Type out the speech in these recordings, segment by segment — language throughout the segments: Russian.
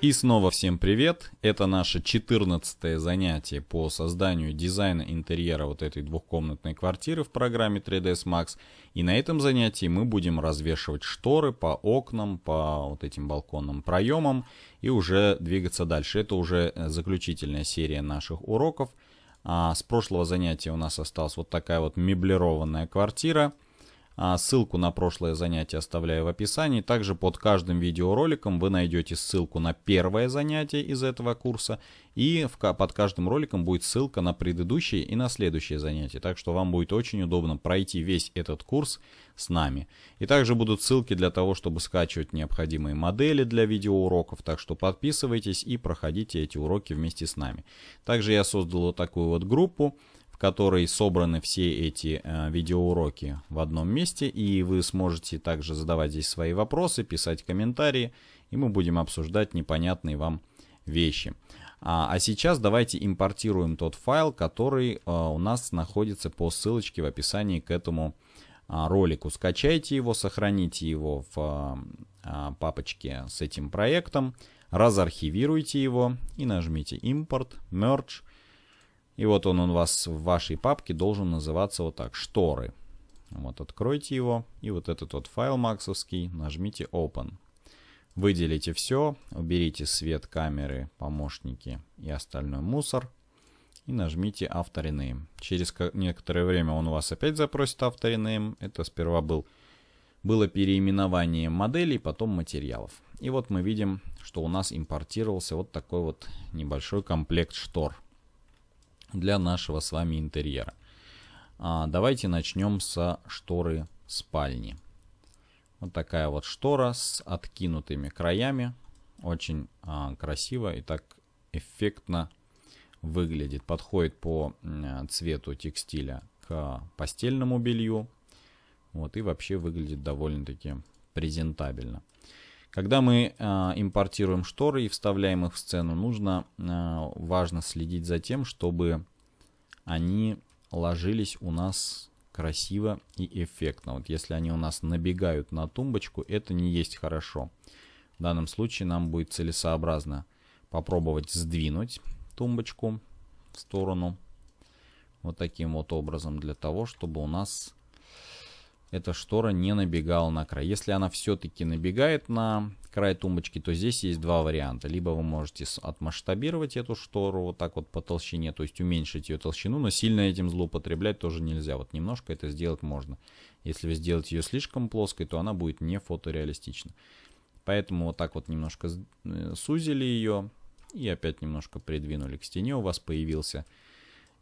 И снова всем привет! Это наше 14 занятие по созданию дизайна интерьера вот этой двухкомнатной квартиры в программе 3ds Max. И на этом занятии мы будем развешивать шторы по окнам, по вот этим балконным проемам и уже двигаться дальше. Это уже э, заключительная серия наших уроков. А с прошлого занятия у нас осталась вот такая вот меблированная квартира – а ссылку на прошлое занятие оставляю в описании. Также под каждым видеороликом вы найдете ссылку на первое занятие из этого курса. И под каждым роликом будет ссылка на предыдущие и на следующие занятия. Так что вам будет очень удобно пройти весь этот курс с нами. И также будут ссылки для того, чтобы скачивать необходимые модели для видеоуроков. Так что подписывайтесь и проходите эти уроки вместе с нами. Также я создал вот такую вот группу в которой собраны все эти э, видеоуроки в одном месте. И вы сможете также задавать здесь свои вопросы, писать комментарии, и мы будем обсуждать непонятные вам вещи. А, а сейчас давайте импортируем тот файл, который э, у нас находится по ссылочке в описании к этому э, ролику. Скачайте его, сохраните его в э, а, папочке с этим проектом, разархивируйте его и нажмите «Импорт», «Merge», и вот он у вас в вашей папке должен называться вот так, шторы. Вот откройте его, и вот этот вот файл максовский, нажмите Open. Выделите все, уберите свет камеры, помощники и остальной мусор. И нажмите After Rename. Через некоторое время он у вас опять запросит After Rename. Это сперва был, было переименование моделей, потом материалов. И вот мы видим, что у нас импортировался вот такой вот небольшой комплект штор для нашего с вами интерьера. А, давайте начнем со шторы спальни. Вот такая вот штора с откинутыми краями. Очень а, красиво и так эффектно выглядит. Подходит по а, цвету текстиля к постельному белью. Вот и вообще выглядит довольно-таки презентабельно. Когда мы э, импортируем шторы и вставляем их в сцену, нужно э, важно следить за тем, чтобы они ложились у нас красиво и эффектно. Вот если они у нас набегают на тумбочку, это не есть хорошо. В данном случае нам будет целесообразно попробовать сдвинуть тумбочку в сторону вот таким вот образом для того, чтобы у нас эта штора не набегала на край. Если она все-таки набегает на край тумбочки, то здесь есть два варианта. Либо вы можете отмасштабировать эту штору вот так вот по толщине, то есть уменьшить ее толщину, но сильно этим злоупотреблять тоже нельзя. Вот немножко это сделать можно. Если вы сделаете ее слишком плоской, то она будет не фотореалистична. Поэтому вот так вот немножко э, сузили ее и опять немножко придвинули к стене. У вас появился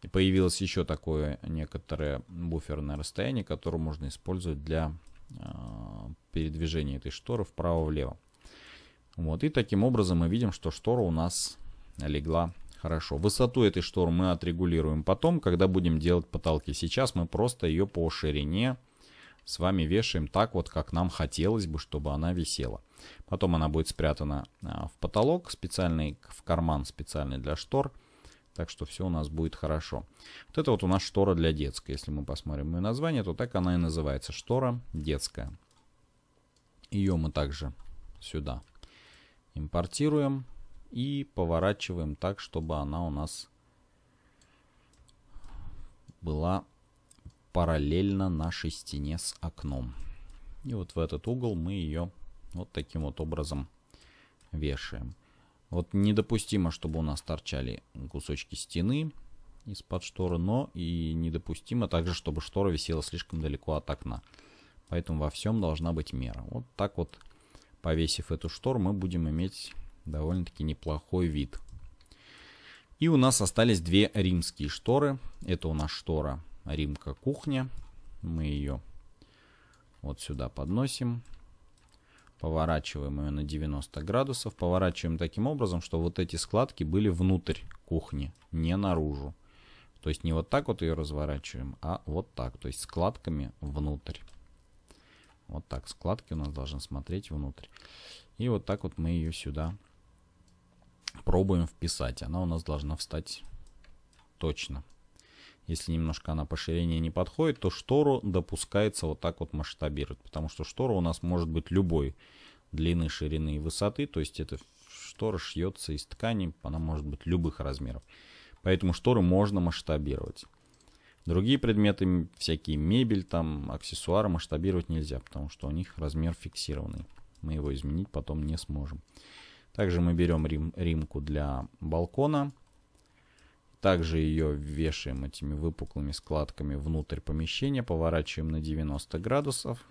и появилось еще такое некоторое буферное расстояние, которое можно использовать для э, передвижения этой шторы вправо-влево. Вот, и таким образом мы видим, что штора у нас легла хорошо. Высоту этой шторы мы отрегулируем потом, когда будем делать потолки. Сейчас мы просто ее по ширине с вами вешаем так вот, как нам хотелось бы, чтобы она висела. Потом она будет спрятана а, в потолок, специальный в карман специальный для штор – так что все у нас будет хорошо. Вот это вот у нас штора для детской. Если мы посмотрим ее название, то так она и называется. Штора детская. Ее мы также сюда импортируем и поворачиваем так, чтобы она у нас была параллельно нашей стене с окном. И вот в этот угол мы ее вот таким вот образом вешаем. Вот недопустимо, чтобы у нас торчали кусочки стены из-под шторы, но и недопустимо также, чтобы штора висела слишком далеко от окна. Поэтому во всем должна быть мера. Вот так вот, повесив эту штору, мы будем иметь довольно-таки неплохой вид. И у нас остались две римские шторы. Это у нас штора римка кухня. Мы ее вот сюда подносим поворачиваем ее на 90 градусов, поворачиваем таким образом, что вот эти складки были внутрь кухни, не наружу. То есть не вот так вот ее разворачиваем, а вот так, то есть складками внутрь. Вот так, складки у нас должны смотреть внутрь. И вот так вот мы ее сюда пробуем вписать. Она у нас должна встать точно если немножко она по ширине не подходит, то штору допускается вот так вот масштабировать. Потому что штора у нас может быть любой длины, ширины и высоты. То есть эта штора шьется из ткани, она может быть любых размеров. Поэтому шторы можно масштабировать. Другие предметы, всякие мебель, там, аксессуары масштабировать нельзя, потому что у них размер фиксированный. Мы его изменить потом не сможем. Также мы берем рим, римку для балкона. Также ее вешаем этими выпуклыми складками внутрь помещения, поворачиваем на 90 градусов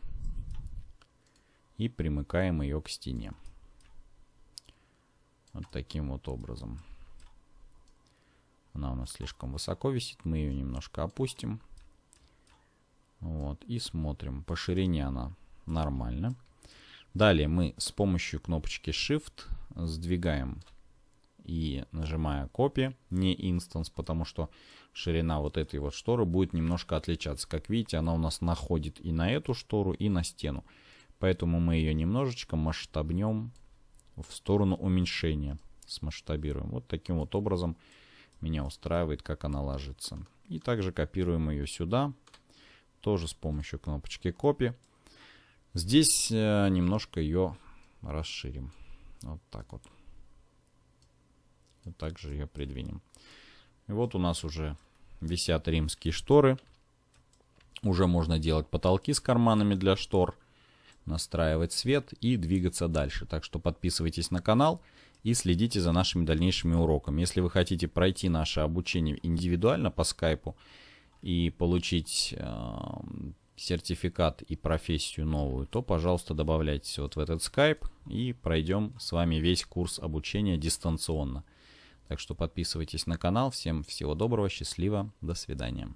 и примыкаем ее к стене. Вот таким вот образом. Она у нас слишком высоко висит, мы ее немножко опустим. Вот, и смотрим. По ширине она нормально. Далее мы с помощью кнопочки Shift сдвигаем и нажимая копи, не инстанс, потому что ширина вот этой вот шторы будет немножко отличаться. Как видите, она у нас находит и на эту штору, и на стену. Поэтому мы ее немножечко масштабнем в сторону уменьшения. Смасштабируем. Вот таким вот образом меня устраивает, как она ложится. И также копируем ее сюда. Тоже с помощью кнопочки копи. Здесь э, немножко ее расширим. Вот так вот также ее придвинем. И вот у нас уже висят римские шторы. Уже можно делать потолки с карманами для штор, настраивать свет и двигаться дальше. Так что подписывайтесь на канал и следите за нашими дальнейшими уроками. Если вы хотите пройти наше обучение индивидуально по скайпу и получить э, сертификат и профессию новую, то, пожалуйста, добавляйтесь вот в этот скайп и пройдем с вами весь курс обучения дистанционно. Так что подписывайтесь на канал. Всем всего доброго, счастливо, до свидания.